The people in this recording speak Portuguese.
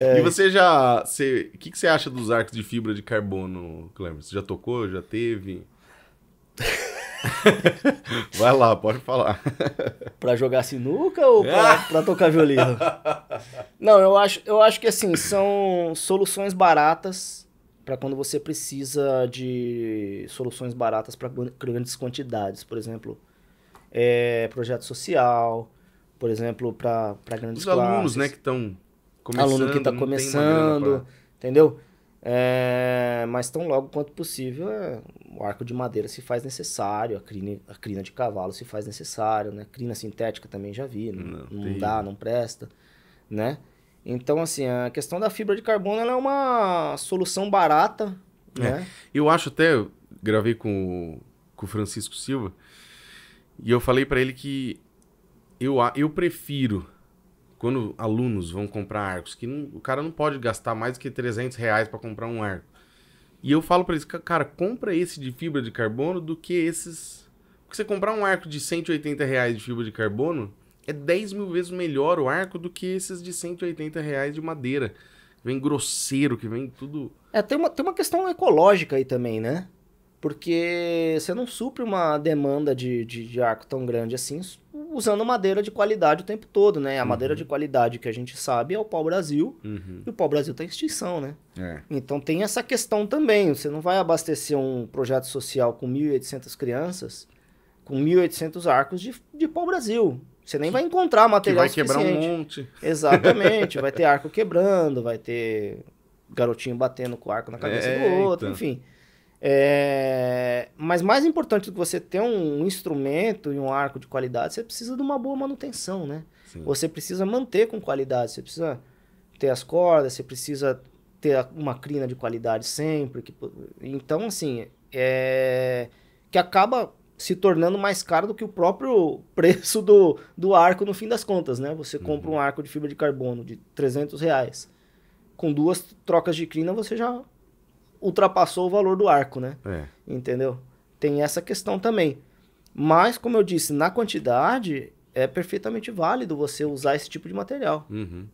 É. E você já. Você, o que, que você acha dos arcos de fibra de carbono, Clemer? Você já tocou? Já teve? Vai lá, pode falar. pra jogar sinuca ou pra, ah. pra, tocar violino? Não, eu acho, eu acho que assim, são soluções baratas para quando você precisa de soluções baratas para grandes quantidades. Por exemplo, é, projeto social, por exemplo, para grandes Os classes. alunos, né, que estão aluno que está começando, entendeu? É, mas tão logo quanto possível, é, o arco de madeira se faz necessário, a crina, a crina de cavalo se faz necessário, né? Crina sintética também já vi, não, não, não dá, não presta, né? Então, assim, a questão da fibra de carbono é uma solução barata, é. né? Eu acho até, eu gravei com, com o Francisco Silva, e eu falei para ele que eu, eu prefiro quando alunos vão comprar arcos, que não, o cara não pode gastar mais do que 300 reais para comprar um arco. E eu falo para eles, cara, compra esse de fibra de carbono do que esses... Porque você comprar um arco de 180 reais de fibra de carbono, é 10 mil vezes melhor o arco do que esses de 180 reais de madeira. Vem grosseiro, que vem tudo... É, tem uma, tem uma questão ecológica aí também, né? Porque você não supre uma demanda de, de, de arco tão grande assim, usando madeira de qualidade o tempo todo, né? A uhum. madeira de qualidade que a gente sabe é o pau-brasil, uhum. e o pau-brasil está em extinção, né? É. Então tem essa questão também, você não vai abastecer um projeto social com 1.800 crianças com 1.800 arcos de, de pau-brasil. Você nem vai encontrar material que vai quebrar um monte. Exatamente, vai ter arco quebrando, vai ter garotinho batendo com o arco na cabeça do outro, enfim... É... Mas mais importante do que você ter um instrumento e um arco de qualidade, você precisa de uma boa manutenção, né? Sim. Você precisa manter com qualidade, você precisa ter as cordas, você precisa ter uma crina de qualidade sempre. Que... Então, assim, é... que acaba se tornando mais caro do que o próprio preço do, do arco no fim das contas, né? Você compra uhum. um arco de fibra de carbono de 300 reais. Com duas trocas de crina, você já ultrapassou o valor do arco, né? É. Entendeu? Tem essa questão também. Mas, como eu disse, na quantidade é perfeitamente válido você usar esse tipo de material. Uhum.